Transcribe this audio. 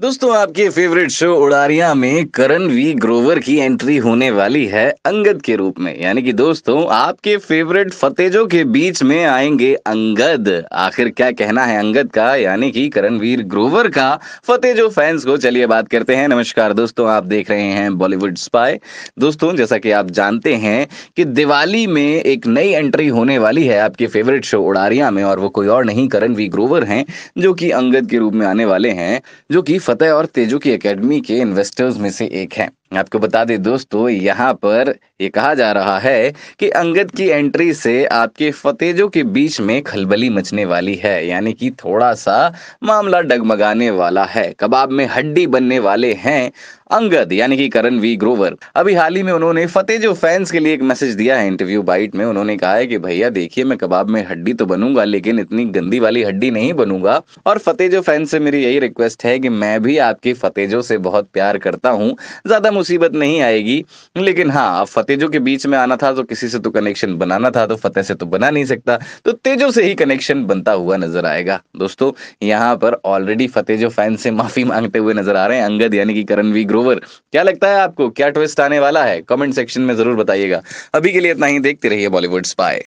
दोस्तों आपके favourite show उड़ारिया में करण वी ग्रोवर की एंट्री होने वाली है अंगद के रूप में यानी कि दोस्तों आपके फेवरेट फतेजो के बीच में आएंगे अंगद आखिर क्या कहना है अंगद का यानी कि करणवीर ग्रोवर का फतेजो फैंस को चलिए बात करते हैं नमस्कार दोस्तों आप देख रहे हैं बॉलीवुड स्पाई दोस्तों जैसा कि आप जानते हैं कि दिवाली में एक नई एंट्री होने वाली है आपके फेवरेट शो उड़ारिया में और वो कोई और नहीं करण वी ग्रोवर हैं जो कि अंगद के रूप में आने वाले हैं जो कि फतेह और तेजू की एकेडमी के इन्वेस्टर्स में से एक हैं आपको बता दें दोस्तों यहाँ पर ये कहा जा रहा है कि अंगद की एंट्री से आपके फतेजों के बीच में खलबली मचने वाली है यानी कि थोड़ा सा मामला डगमगाने वाला है कबाब में हड्डी बनने वाले हैं अंगद यानी कि करण वी ग्रोवर अभी हाल ही में उन्होंने फतेजो फैंस के लिए एक मैसेज दिया है इंटरव्यू बाइट में उन्होंने कहा है कि भैया देखिए मैं कबाब में हड्डी तो बनूंगा लेकिन इतनी गंदी वाली हड्डी नहीं बनूंगा और फतेजो फैंस से मेरी यही रिक्वेस्ट है कि मैं भी आपके फतेजो से बहुत प्यार करता हूँ ज्यादा मुसीबत नहीं आएगी लेकिन हाँ फतेजों के बीच में आना था तो किसी से तो कनेक्शन बनाना था तो फतेह से तो बना नहीं सकता तो तेजो से ही कनेक्शन बनता हुआ नजर आएगा दोस्तों यहाँ पर ऑलरेडी फतेजो फैन से माफी मांगते हुए नजर आ रहे हैं अंगद यानी कि करण वी ग्रोवर क्या लगता है आपको क्या ट्विस्ट आने वाला है कमेंट सेक्शन में जरूर बताइएगा अभी के लिए इतना ही देखते रहिए बॉलीवुड स्पाई